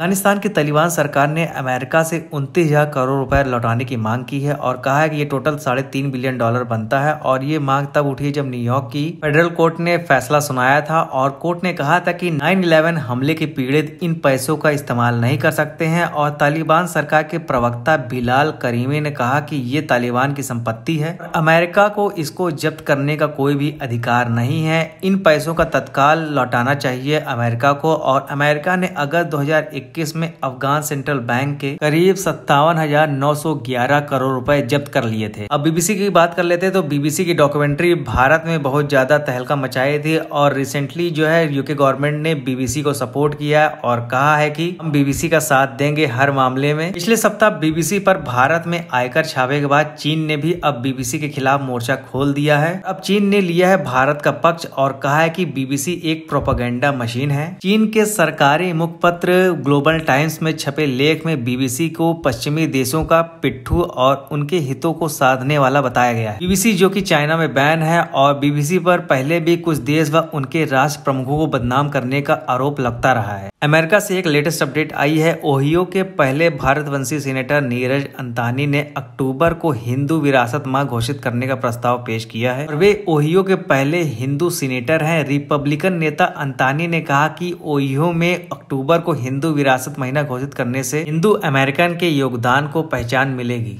अफगानिस्तान की तालिबान सरकार ने अमेरिका से उनतीस हज़ार करोड़ रुपए लौटाने की मांग की है और कहा है कि ये टोटल साढ़े तीन बिलियन डॉलर बनता है और ये मांग तब उठी जब न्यूयॉर्क की फेडरल कोर्ट ने फैसला सुनाया था और कोर्ट ने कहा था कि 9/11 हमले के पीड़ित इन पैसों का इस्तेमाल नहीं कर सकते हैं और तालिबान सरकार के प्रवक्ता बिलाल करीमी ने कहा की ये तालिबान की संपत्ति है अमेरिका को इसको जब्त करने का कोई भी अधिकार नहीं है इन पैसों का तत्काल लौटाना चाहिए अमेरिका को और अमेरिका ने अगस्त दो 2021 में अफगान सेंट्रल बैंक के करीब सत्तावन करोड़ रुपए जब्त कर लिए थे अब बीबीसी की बात कर लेते हैं तो बीबीसी की डॉक्यूमेंट्री भारत में बहुत ज्यादा तहलका मचाई थी और रिसेंटली जो है यूके गवर्नमेंट ने बीबीसी को सपोर्ट किया और कहा है की हम बीबीसी का साथ देंगे हर मामले में पिछले सप्ताह बीबीसी पर भारत में आयकर छापे के बाद चीन ने भी अब बीबीसी के खिलाफ मोर्चा खोल दिया है अब चीन ने लिया है भारत का पक्ष और कहा है कि बीबीसी एक प्रोपागेंडा मशीन है चीन के सरकारी मुखपत्र ग्लोबल ग्लोबल टाइम्स में छपे लेख में बीबीसी को पश्चिमी देशों का पिट्ठू और उनके हितों को साधने वाला बताया गया है बीबीसी जो कि चाइना में बैन है और बीबीसी पर पहले भी कुछ देश व उनके राष्ट्र प्रमुखों को बदनाम करने का आरोप लगता रहा है अमेरिका से एक लेटेस्ट अपडेट आई है ओहियो के पहले भारतवंशी सीनेटर नीरज अंतानी ने अक्टूबर को हिंदू विरासत माह घोषित करने का प्रस्ताव पेश किया है और वे ओहियो के पहले हिंदू सीनेटर हैं रिपब्लिकन नेता अंतानी ने कहा कि ओहियो में अक्टूबर को हिंदू विरासत महीना घोषित करने से हिंदू अमेरिकन के योगदान को पहचान मिलेगी